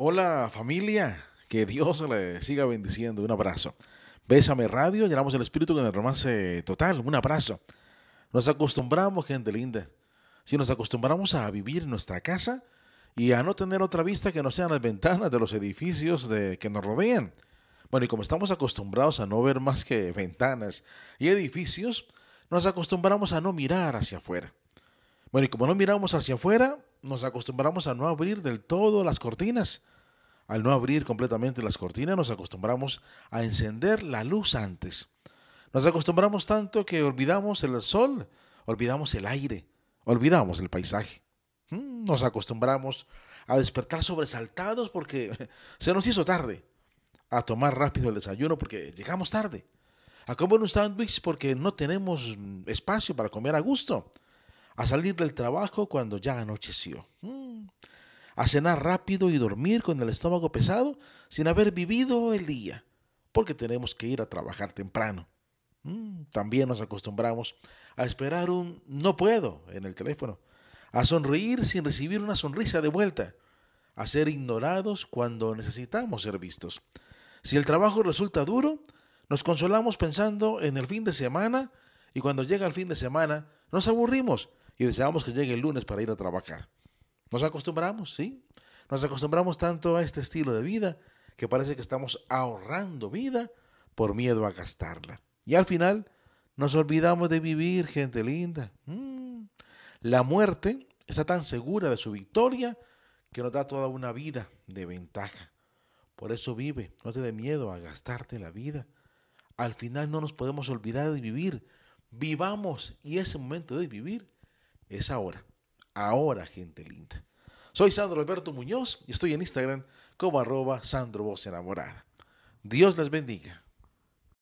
Hola familia, que Dios le siga bendiciendo. Un abrazo. Bésame Radio, llenamos el espíritu con el romance total. Un abrazo. Nos acostumbramos, gente linda. Si nos acostumbramos a vivir en nuestra casa y a no tener otra vista que no sean las ventanas de los edificios que nos rodean. Bueno, y como estamos acostumbrados a no ver más que ventanas y edificios, nos acostumbramos a no mirar hacia afuera. Bueno, y como no miramos hacia afuera, nos acostumbramos a no abrir del todo las cortinas. Al no abrir completamente las cortinas, nos acostumbramos a encender la luz antes. Nos acostumbramos tanto que olvidamos el sol, olvidamos el aire, olvidamos el paisaje. Mm, nos acostumbramos a despertar sobresaltados porque se nos hizo tarde, a tomar rápido el desayuno porque llegamos tarde, a comer un sándwich porque no tenemos mm, espacio para comer a gusto a salir del trabajo cuando ya anocheció, mm. a cenar rápido y dormir con el estómago pesado sin haber vivido el día, porque tenemos que ir a trabajar temprano. Mm. También nos acostumbramos a esperar un no puedo en el teléfono, a sonreír sin recibir una sonrisa de vuelta, a ser ignorados cuando necesitamos ser vistos. Si el trabajo resulta duro, nos consolamos pensando en el fin de semana y cuando llega el fin de semana nos aburrimos y deseamos que llegue el lunes para ir a trabajar. Nos acostumbramos, ¿sí? Nos acostumbramos tanto a este estilo de vida que parece que estamos ahorrando vida por miedo a gastarla. Y al final nos olvidamos de vivir, gente linda. Mm. La muerte está tan segura de su victoria que nos da toda una vida de ventaja. Por eso vive, no te dé miedo a gastarte la vida. Al final no nos podemos olvidar de vivir. Vivamos y ese momento de vivir es ahora. Ahora, gente linda. Soy Sandro Alberto Muñoz y estoy en Instagram como arroba Sandro Voz Enamorada. Dios les bendiga.